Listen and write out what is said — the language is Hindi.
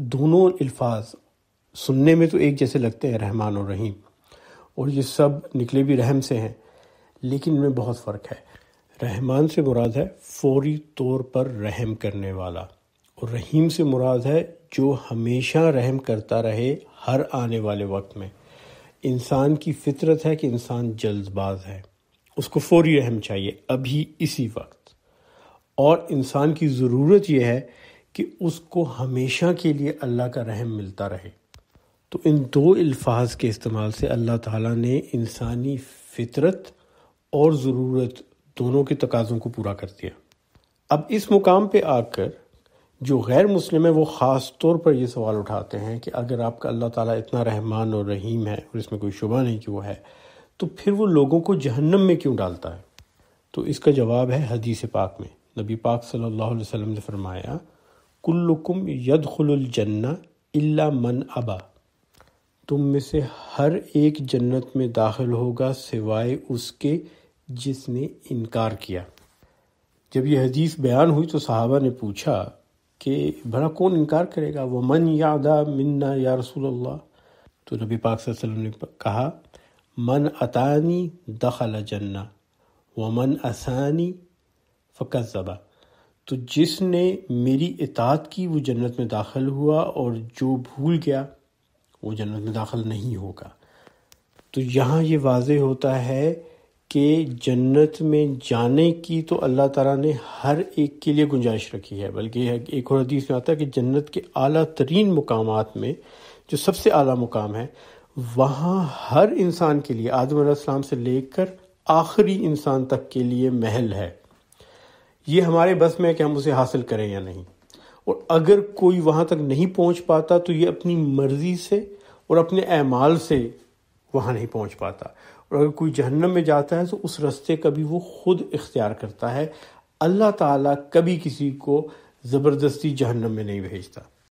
दोनों अल्फाज सुनने में तो एक जैसे लगते हैं रहमान और रहीम और ये सब निकले भी रहम से हैं लेकिन इनमें बहुत फ़र्क है रहमान से मुराद है फौरी तौर पर रहम करने वाला और रहीम से मुराद है जो हमेशा रहम करता रहे हर आने वाले वक्त में इंसान की फितरत है कि इंसान जल्दबाज है उसको फौरी रहम चाहिए अभी इसी वक्त और इंसान की ज़रूरत यह है कि उसको हमेशा के लिए अल्लाह का रहम मिलता रहे तो इन दो अल्फाज के इस्तेमाल से अल्लाह ताला ने इंसानी फितरत और ज़रूरत दोनों के तकाज़ों को पूरा कर दिया अब इस मुकाम पे आकर जो गैर मुस्लिम है वो ख़ास तौर पर ये सवाल उठाते हैं कि अगर आपका अल्लाह ताला इतना रहमान और रहीम है और इसमें कोई शुबा नहीं कि वो है तो फिर वो लोगों को जहन्नम में क्यों डालता है तो इसका जवाब है हदीस पाक में नबी पाक सल्लल्लाहु अलैहि वसल्लम ने फरमाया कुल्लुकुम यदखुलजन्ना इल्ला मन अबा तुम में से हर एक जन्नत में दाखिल होगा सिवाय उसके जिसने इनकार किया जब यह हदीस बयान हुई तो साहबा ने पूछा कि भला कौन इनकार करेगा वह मन यादा मिन्ना या रसूल तो नबी पाक वसल्लम ने कहा मन अतानी दखल जन्ना व मन असानी फ़कत ज़बा तो जिसने मेरी इतात की वो जन्नत में दाखिल हुआ और जो भूल गया वो जन्नत में दाखिल नहीं होगा तो यहाँ ये वाज होता है कि जन्नत में जाने की तो अल्लाह ताला ने हर एक के लिए गुंजाइश रखी है बल्कि एक और हदीस में आता है कि जन्नत के अला तरीन मुकाम में जो सबसे अला मुकाम है वहाँ हर इंसान के लिए आदम से लेकर आखिरी इंसान तक के लिए महल है ये हमारे बस में है कि हम उसे हासिल करें या नहीं और अगर कोई वहाँ तक नहीं पहुँच पाता तो ये अपनी मर्ज़ी से और अपने अमाल से वहाँ नहीं पहुँच पाता और अगर कोई जहन्नम में जाता है तो उस रास्ते का भी वो खुद इख्तियार करता है अल्लाह ताला कभी किसी को ज़बरदस्ती जहन्नम में नहीं भेजता